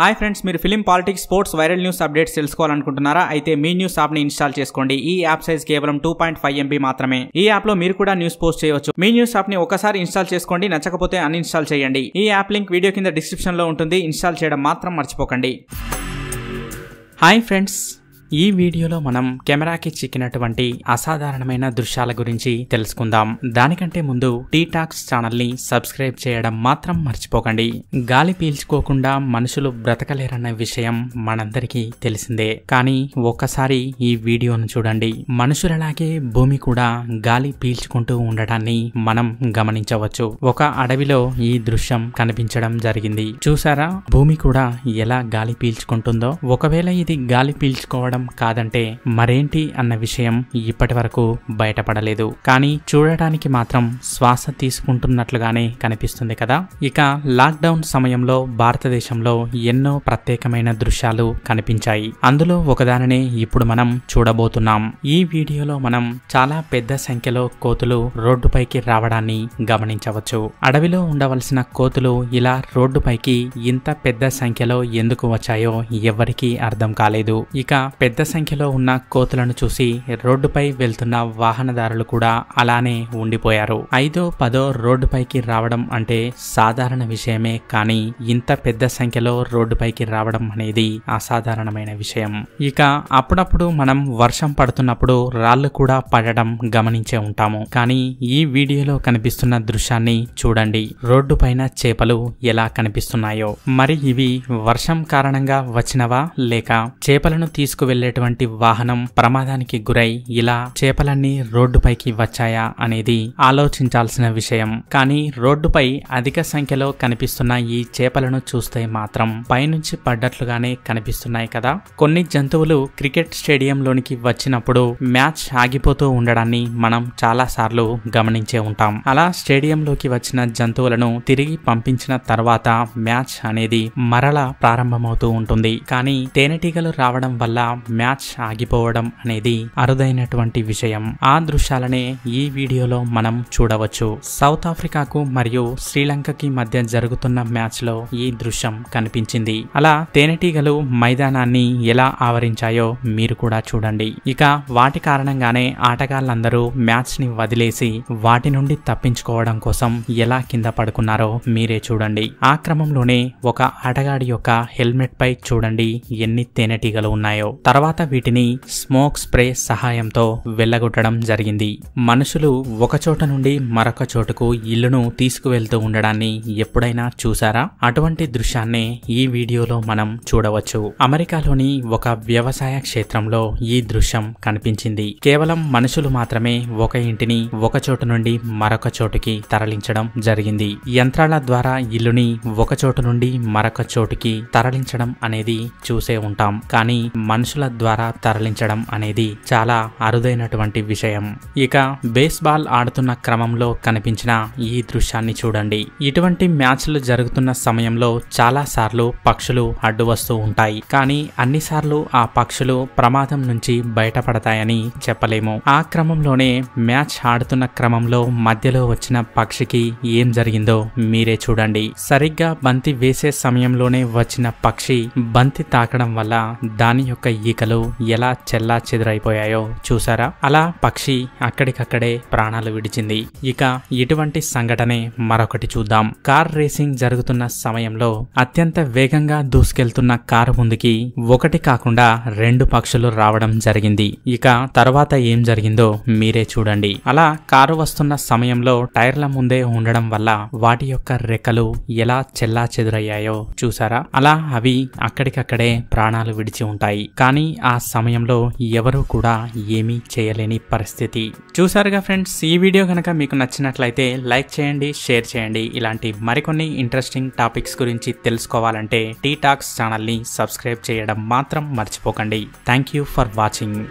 hi friends మీరు film politics sports viral news updates తెలుసుకోవాలనుకుంటున్నారా అయితే మీ న్యూస్ యాప్ ని ఇన్స్టాల్ చేసుకోండి ఈ యాప్ సైజ్ కేవలం టూ పాయింట్ ఫైవ్ ఎంబీ మాత్రమే ఈ యాప్ లో మీరు కూడా న్యూస్ పోస్ట్ చేయవచ్చు మీ న్యూస్ యాప్ ని ఒకసారి ఇన్స్టాల్ చేసుకోండి నచ్చకపోతే అన్ఇన్స్టాల్ చేయండి ఈ యాప్ లింక్ వీడియో కింద డిస్క్రిప్షన్ లో ఉంటుంది ఇన్స్టాల్ చేయడం మాత్రం మర్చిపోకండి హాయ్ ఫ్రెండ్స్ ఈ వీడియోలో మనం కెమెరాకి చిక్కినటువంటి అసాధారణమైన దృశ్యాల గురించి తెలుసుకుందాం దానికంటే ముందు టీ టాక్స్ ని సబ్స్క్రైబ్ చేయడం మాత్రం మర్చిపోకండి గాలి పీల్చుకోకుండా మనుషులు బ్రతకలేరన్న విషయం మనందరికీ తెలిసిందే కానీ ఒక్కసారి ఈ వీడియోను చూడండి మనుషులలాగే భూమి కూడా గాలి పీల్చుకుంటూ ఉండటాన్ని మనం గమనించవచ్చు ఒక అడవిలో ఈ దృశ్యం కనిపించడం జరిగింది చూసారా భూమి కూడా ఎలా గాలి పీల్చుకుంటుందో ఒకవేళ ఇది గాలి పీల్చుకోవడం కారణం కాదంటే మరేంటి అన్న విషయం ఇప్పటి వరకు బయటపడలేదు కానీ చూడటానికి మాత్రం శ్వాస తీసుకుంటున్నట్లుగానే కనిపిస్తుంది కదా ఇక లాక్డౌన్ సమయంలో భారతదేశంలో ఎన్నో ప్రత్యేకమైన దృశ్యాలు కనిపించాయి అందులో ఒకదానినే ఇప్పుడు మనం చూడబోతున్నాం ఈ వీడియోలో మనం చాలా పెద్ద సంఖ్యలో కోతులు రోడ్డుపైకి రావడాన్ని గమనించవచ్చు అడవిలో ఉండవలసిన కోతులు ఇలా రోడ్డుపైకి ఇంత పెద్ద సంఖ్యలో ఎందుకు వచ్చాయో ఎవరికీ అర్థం కాలేదు ఇక పెద్ద పెద్ద సంఖ్యలో ఉన్న కోతులను చూసి రోడ్డుపై వెళ్తున్న వాహనదారులు కూడా అలానే ఉండిపోయారు ఐదో పదో రోడ్డుపైకి రావడం అంటే సాధారణ విషయమే కానీ ఇంత పెద్ద సంఖ్యలో రోడ్డుపైకి రావడం అనేది అసాధారణమైన విషయం ఇక అప్పుడప్పుడు మనం వర్షం పడుతున్నప్పుడు రాళ్లు కూడా పడడం గమనించే ఉంటాము కానీ ఈ వీడియోలో కనిపిస్తున్న దృశ్యాన్ని చూడండి రోడ్డుపైన చేపలు ఎలా కనిపిస్తున్నాయో మరి ఇవి వర్షం కారణంగా వచ్చినవా లేక చేపలను తీసుకువెళ్ళి వెళ్లేటువంటి వాహనం ప్రమాదానికి గురై ఇలా చేపలన్నీ రోడ్డుపైకి వచ్చాయా అనేది ఆలోచించాల్సిన విషయం కానీ రోడ్డుపై అధిక సంఖ్యలో కనిపిస్తున్న ఈ చేపలను చూస్తే మాత్రం పైనుంచి పడ్డట్లుగానే కనిపిస్తున్నాయి కదా కొన్ని జంతువులు క్రికెట్ స్టేడియంలోనికి వచ్చినప్పుడు మ్యాచ్ ఆగిపోతూ ఉండడాన్ని మనం చాలాసార్లు గమనించే ఉంటాం అలా స్టేడియంలోకి వచ్చిన జంతువులను తిరిగి పంపించిన తర్వాత మ్యాచ్ అనేది మరలా ప్రారంభమవుతూ ఉంటుంది కానీ తేనెటీగలు రావడం వల్ల మ్యాచ్ ఆగిపోవడం అనేది అరుదైనటువంటి విషయం ఆ దృశ్యాలనే ఈ వీడియోలో మనం చూడవచ్చు సౌత్ ఆఫ్రికాకు మరియు శ్రీలంకకి మధ్య జరుగుతున్న మ్యాచ్ లో ఈ దృశ్యం కనిపించింది అలా తేనెటీగలు మైదానాన్ని ఎలా ఆవరించాయో మీరు కూడా చూడండి ఇక వాటి కారణంగానే ఆటగాళ్ళందరూ మ్యాచ్ ని వదిలేసి వాటి నుండి తప్పించుకోవడం కోసం ఎలా కింద పడుకున్నారో మీరే చూడండి ఆ క్రమంలోనే ఒక ఆటగాడి యొక్క హెల్మెట్ పై చూడండి ఎన్ని తేనెటీగలు ఉన్నాయో తర్వాత తర్వాత వీటిని స్మోక్ స్ప్రే సహాయంతో వెళ్లగొట్టడం జరిగింది మనుషులు ఒకచోట నుండి మరొక చోటుకు ఇల్లును తీసుకువెళ్తూ ఉండడాన్ని ఎప్పుడైనా చూసారా అటువంటి దృశ్యాన్నే ఈ వీడియోలో మనం చూడవచ్చు అమెరికాలోని ఒక వ్యవసాయ క్షేత్రంలో ఈ దృశ్యం కనిపించింది కేవలం మనుషులు మాత్రమే ఒక ఇంటిని ఒక చోటు నుండి మరొక చోటుకి తరలించడం జరిగింది యంత్రాల ద్వారా ఇల్లుని ఒక చోటు నుండి మరొక చోటుకి తరలించడం అనేది చూసే ఉంటాం కానీ మనుషులు బ్యాట్ల ద్వారా తరలించడం అనేది చాలా అరుదైనటువంటి విషయం ఇక బేస్బాల్ ఆడుతున్న క్రమంలో కనిపించిన ఈ దృశ్యాన్ని చూడండి ఇటువంటి మ్యాచ్లు జరుగుతున్న సమయంలో చాలా సార్లు పక్షులు అడ్డు వస్తూ ఉంటాయి కానీ అన్నిసార్లు ఆ పక్షులు ప్రమాదం నుంచి బయటపడతాయని చెప్పలేము ఆ క్రమంలోనే మ్యాచ్ ఆడుతున్న క్రమంలో మధ్యలో వచ్చిన పక్షికి ఏం జరిగిందో మీరే చూడండి సరిగ్గా బంతి వేసే సమయంలోనే వచ్చిన పక్షి బంతి తాకడం వల్ల దాని యొక్క ఈకలు ఎలా చెల్లా చెదురైపోయాయో చూసారా అలా పక్షి అక్కడికక్కడే ప్రాణాలు విడిచింది ఇక ఇటువంటి సంఘటనే మరొకటి చూద్దాం కార్ రేసింగ్ జరుగుతున్న సమయంలో అత్యంత వేగంగా దూసుకెళ్తున్న కారు ముందుకి ఒకటి కాకుండా రెండు పక్షులు రావడం జరిగింది ఇక తర్వాత ఏం జరిగిందో మీరే చూడండి అలా కారు వస్తున్న సమయంలో టైర్ల ముందే ఉండడం వల్ల వాటి యొక్క రెక్కలు ఎలా చెల్లా చెదురయ్యాయో చూసారా అలా అవి అక్కడికక్కడే ప్రాణాలు విడిచి ఉంటాయి కానీ కానీ ఆ సమయంలో ఎవరూ కూడా ఏమీ చేయలేని పరిస్థితి చూసారుగా ఫ్రెండ్స్ ఈ వీడియో కనుక మీకు నచ్చినట్లయితే లైక్ చేయండి షేర్ చేయండి ఇలాంటి మరికొన్ని ఇంట్రెస్టింగ్ టాపిక్స్ గురించి తెలుసుకోవాలంటే టీ టాక్స్ ఛానల్ని సబ్స్క్రైబ్ చేయడం మాత్రం మర్చిపోకండి థ్యాంక్ యూ ఫర్ వాచింగ్